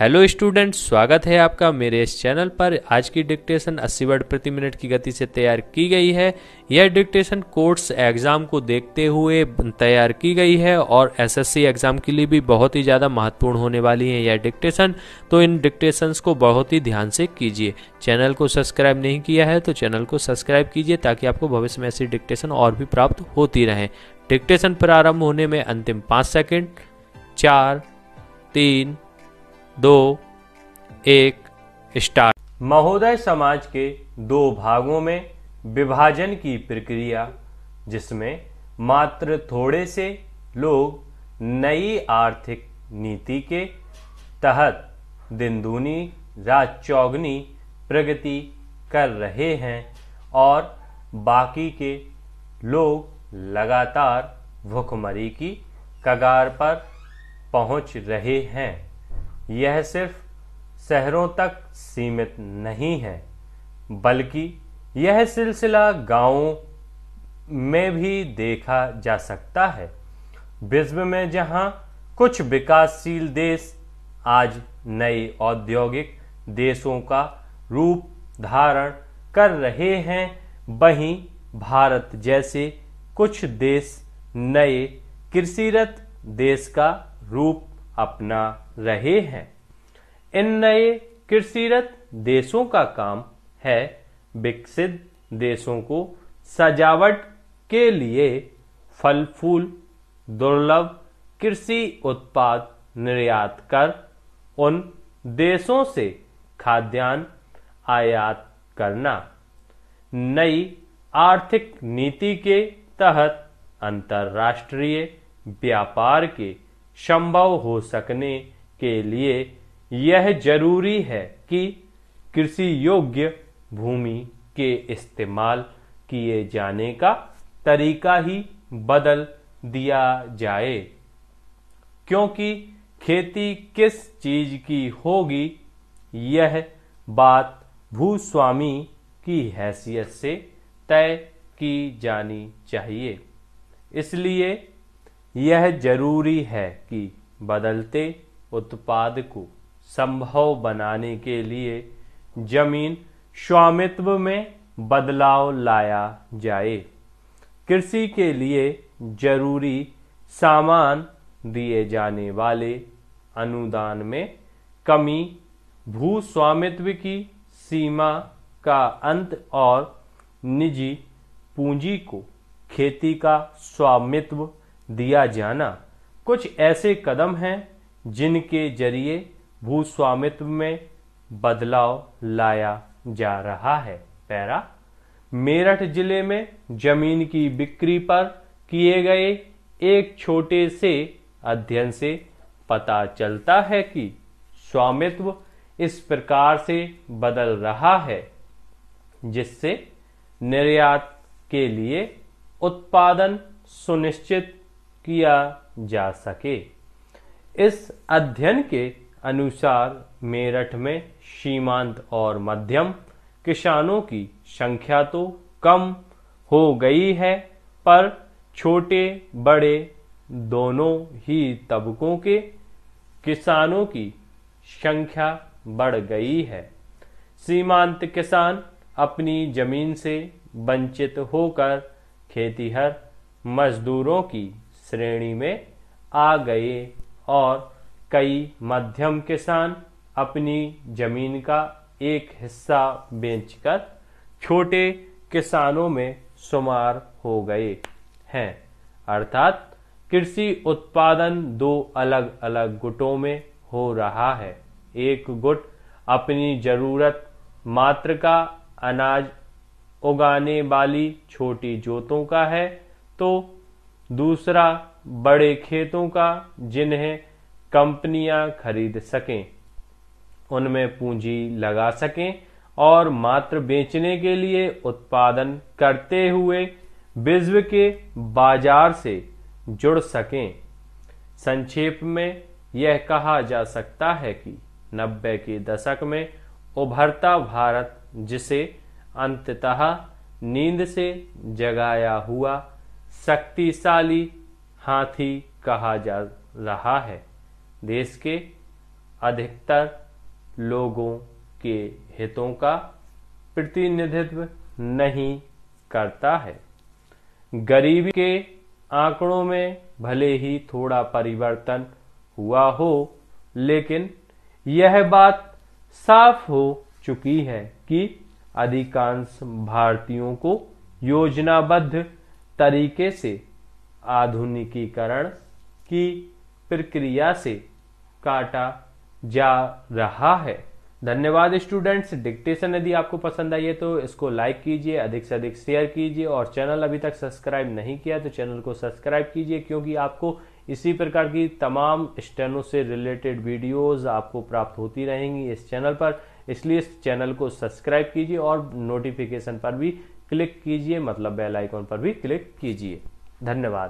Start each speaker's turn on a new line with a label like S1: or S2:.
S1: hello student स्वागत है आपका मेरे इस चैनल पर आज की डिक्टेशन 80 वर्ड प्रति मिनट की गति से तैयार की गई है यह डिक्टेशन कोर्स एग्जाम को देखते हुए तैयार की गई है और एसएससी एग्जाम के लिए भी बहुत ही ज़्यादा महत्वपूर्ण होने वाली है यह डिक्टेशन तो इन डिक्टेशंस को बहुत ही ध्यान से कीजिए चैनल को सब्सक्राइब नहीं किया है तो चैनल को सब्सक्राइब कीजिए ताकि आपको भविष्य में ऐसी डिक्टेशन और भी प्राप्त होती रहे डिक्टेशन प्रारंभ होने में अंतिम पाँच सेकेंड चार तीन दो एक स्टार्ट महोदय समाज के दो भागों में विभाजन की प्रक्रिया जिसमें मात्र थोड़े से लोग नई आर्थिक नीति के तहत दिन दूनी रात चौगनी प्रगति कर रहे हैं और बाकी के लोग लगातार भुखमरी की कगार पर पहुंच रहे हैं यह सिर्फ शहरों तक सीमित नहीं है बल्कि यह सिलसिला गांवों में भी देखा जा सकता है विश्व में जहां कुछ विकासशील देश आज नए औद्योगिक देशों का रूप धारण कर रहे हैं वहीं भारत जैसे कुछ देश नए कृषिरत देश का रूप अपना रहे हैं इन नए कृषिरत देशों का काम है विकसित देशों को सजावट के लिए फल फूल दुर्लभ कृषि उत्पाद निर्यात कर उन देशों से खाद्यान्न आयात करना नई आर्थिक नीति के तहत अंतर्राष्ट्रीय व्यापार के संभव हो सकने के लिए यह जरूरी है कि कृषि योग्य भूमि के इस्तेमाल किए जाने का तरीका ही बदल दिया जाए क्योंकि खेती किस चीज की होगी यह बात भूस्वामी की हैसियत से तय की जानी चाहिए इसलिए यह जरूरी है कि बदलते उत्पाद को संभव बनाने के लिए जमीन स्वामित्व में बदलाव लाया जाए कृषि के लिए जरूरी सामान दिए जाने वाले अनुदान में कमी भू स्वामित्व की सीमा का अंत और निजी पूंजी को खेती का स्वामित्व दिया जाना कुछ ऐसे कदम हैं जिनके जरिए भूस्वामित्व में बदलाव लाया जा रहा है पैरा मेरठ जिले में जमीन की बिक्री पर किए गए एक छोटे से अध्ययन से पता चलता है कि स्वामित्व इस प्रकार से बदल रहा है जिससे निर्यात के लिए उत्पादन सुनिश्चित किया जा सके इस अध्ययन के अनुसार मेरठ में सीमांत और मध्यम किसानों की संख्या तो कम हो गई है पर छोटे बड़े दोनों ही तबकों के किसानों की संख्या बढ़ गई है सीमांत किसान अपनी जमीन से वंचित होकर खेतीहर मजदूरों की श्रेणी में आ गए और कई मध्यम किसान अपनी जमीन का एक हिस्सा बेचकर छोटे किसानों में शुमार हो गए हैं अर्थात कृषि उत्पादन दो अलग अलग गुटों में हो रहा है एक गुट अपनी जरूरत मात्र का अनाज उगाने वाली छोटी जोतों का है तो दूसरा बड़े खेतों का जिन्हें कंपनियां खरीद सकें उनमें पूंजी लगा सकें और मात्र बेचने के लिए उत्पादन करते हुए विश्व के बाजार से जुड़ सकें संक्षेप में यह कहा जा सकता है कि नब्बे के दशक में उभरता भारत जिसे अंततः नींद से जगाया हुआ शक्तिशाली हाथी कहा जा रहा है देश के अधिकतर लोगों के हितों का प्रतिनिधित्व नहीं करता है गरीबी के आंकड़ों में भले ही थोड़ा परिवर्तन हुआ हो लेकिन यह बात साफ हो चुकी है कि अधिकांश भारतीयों को योजनाबद्ध तरीके से आधुनिकीकरण की प्रक्रिया से काटा जा रहा है धन्यवाद स्टूडेंट्स डिक्टेशन यदि आपको पसंद आई है तो इसको लाइक कीजिए अधिक से अधिक शेयर कीजिए और चैनल अभी तक सब्सक्राइब नहीं किया तो चैनल को सब्सक्राइब कीजिए क्योंकि आपको इसी प्रकार की तमाम स्टेनो से रिलेटेड वीडियोस आपको प्राप्त होती रहेंगी इस चैनल पर इसलिए इस चैनल को सब्सक्राइब कीजिए और नोटिफिकेशन पर भी क्लिक कीजिए मतलब बेल आइकॉन पर भी क्लिक कीजिए धन्यवाद